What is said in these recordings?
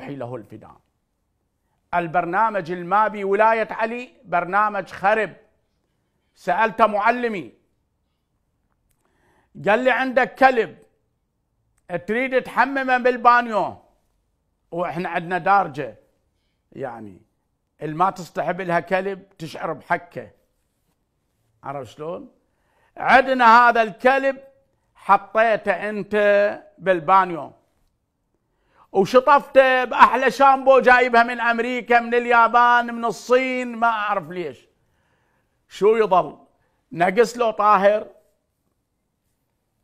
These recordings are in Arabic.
أحيله الفداء البرنامج المابي ولاية علي برنامج خرب سألت معلمي قال لي عندك كلب تريد تحممه بالبانيو واحنا عندنا دارجه يعني اللي ما تستحب لها كلب تشعر بحكه عرفت شلون؟ عندنا هذا الكلب حطيته انت بالبانيو وشطفته باحلى شامبو جايبها من امريكا من اليابان من الصين ما اعرف ليش شو يضل نقص له طاهر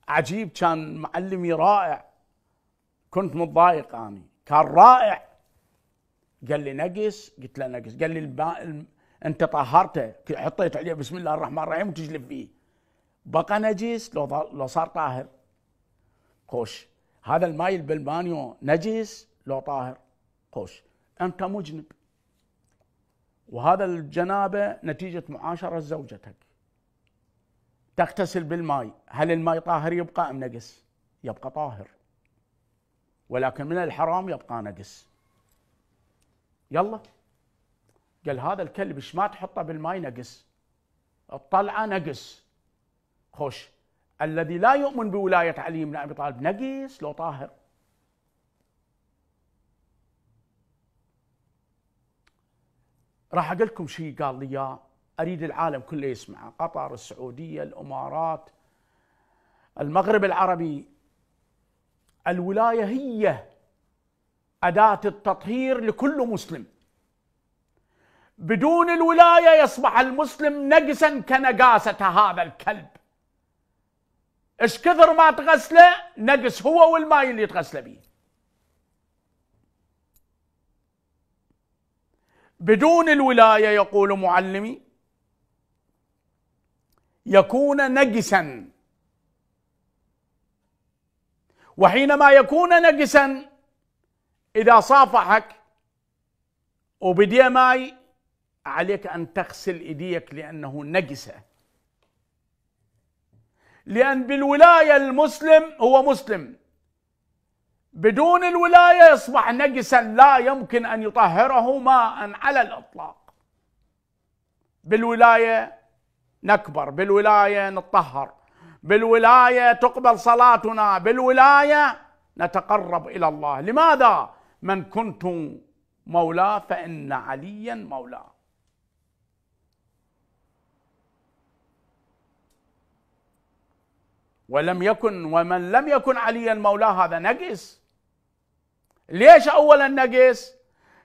عجيب كان معلمي رائع كنت متضايق اني كان رائع قال لي نقص قلت له نقص قال لي الب... انت طهرته حطيت عليه بسم الله الرحمن الرحيم وتجلب فيه بقى نجس لو لو صار طاهر خوش هذا الماي بالبانيو نجس لو طاهر خوش انت مجنب وهذا الجنابه نتيجه معاشره زوجتك تغتسل بالماء هل الماء طاهر يبقى ام نجس يبقى طاهر ولكن من الحرام يبقى نجس يلا قال هذا الكلب ايش ما تحطه بالماء نجس الطلعه نجس خوش الذي لا يؤمن بولاية علي بن أبي طالب نجس لو طاهر راح أقول لكم شيء قال لي إياه أريد العالم كله يسمعه قطر السعودية الإمارات المغرب العربي الولاية هي أداة التطهير لكل مسلم بدون الولاية يصبح المسلم نجسا كنجاسة هذا الكلب اش كثر ما تغسله نقص هو والماي اللي تغسله به بدون الولاية يقول معلمي يكون نقسا وحينما يكون نقسا إذا صافحك وبدي ماي عليك أن تغسل إيديك لأنه نقسه لأن بالولاية المسلم هو مسلم بدون الولاية يصبح نجسا لا يمكن أن يطهره ماء على الإطلاق بالولاية نكبر بالولاية نتطهر بالولاية تقبل صلاتنا بالولاية نتقرب إلى الله لماذا؟ من كنت مولاه فإن عليا مولاه ولم يكن ومن لم يكن عليا مولاه هذا نجس ليش اولا نجس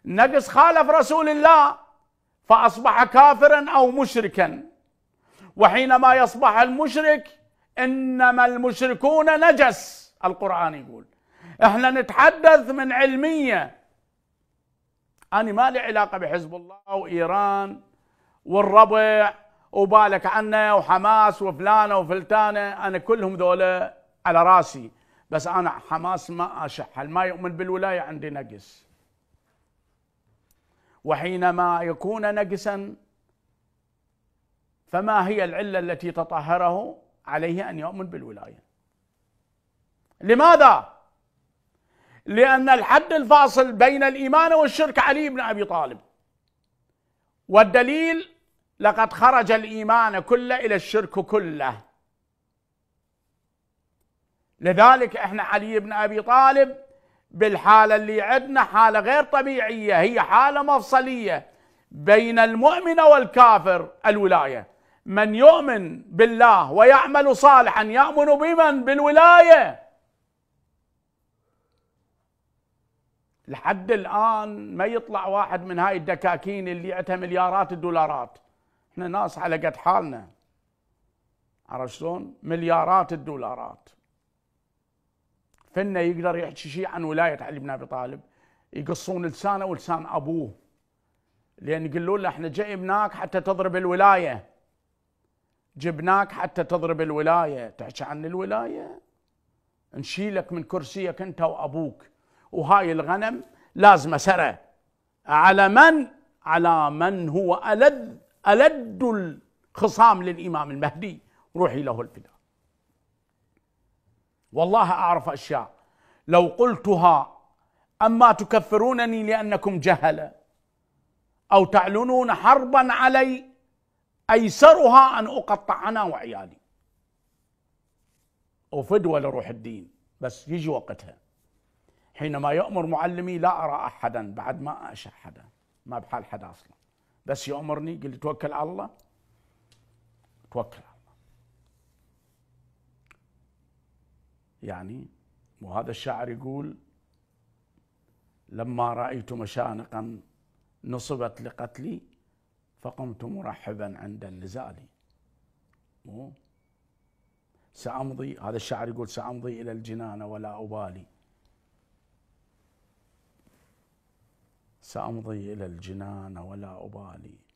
نجس خالف رسول الله فاصبح كافرا او مشركا وحينما يصبح المشرك انما المشركون نجس القران يقول احنا نتحدث من علميه انا ما لي علاقه بحزب الله وايران والربع وبالك عنا وحماس وفلانه وفلتانه انا كلهم ذولا على راسي بس انا حماس ما اشحل ما يؤمن بالولايه عندي نقص وحينما يكون نقصا فما هي العله التي تطهره عليه ان يؤمن بالولايه لماذا لان الحد الفاصل بين الايمان والشرك علي بن ابي طالب والدليل لقد خرج الإيمان كله إلى الشرك كله لذلك احنا علي بن أبي طالب بالحالة اللي عندنا حالة غير طبيعية هي حالة مفصلية بين المؤمن والكافر الولاية من يؤمن بالله ويعمل صالحا يأمن بمن بالولاية لحد الآن ما يطلع واحد من هاي الدكاكين اللي عتها مليارات الدولارات احنا ناس على قد حالنا عرفت شلون؟ مليارات الدولارات فنه يقدر يحكي شيء عن ولايه علي بن ابي طالب يقصون لسانه ولسان ابوه لان يقولوا له احنا جايبناك حتى تضرب الولايه جبناك حتى تضرب الولايه تحكي عن الولايه نشيلك من كرسيك انت وابوك وهاي الغنم لازم سره على من على من هو الذ ألد الخصام للإمام المهدي روحي له الفداء والله أعرف أشياء لو قلتها أما تكفرونني لأنكم جهلة أو تعلنون حربا علي أيسرها أن أقطع أنا وعيالي وفدوة لروح الدين بس يجي وقتها حينما يأمر معلمي لا أرى أحدا بعد ما أشهد ما بحال حدا أصلاً بس يأمرني قال لي توكل على الله توكل على الله يعني وهذا الشاعر يقول لما رأيت مشانقا نصبت لقتلي فقمت مرحبا عند النزال سأمضي هذا الشاعر يقول سأمضي إلى الجنان ولا أبالي سأمضي إلى الجنان ولا أبالي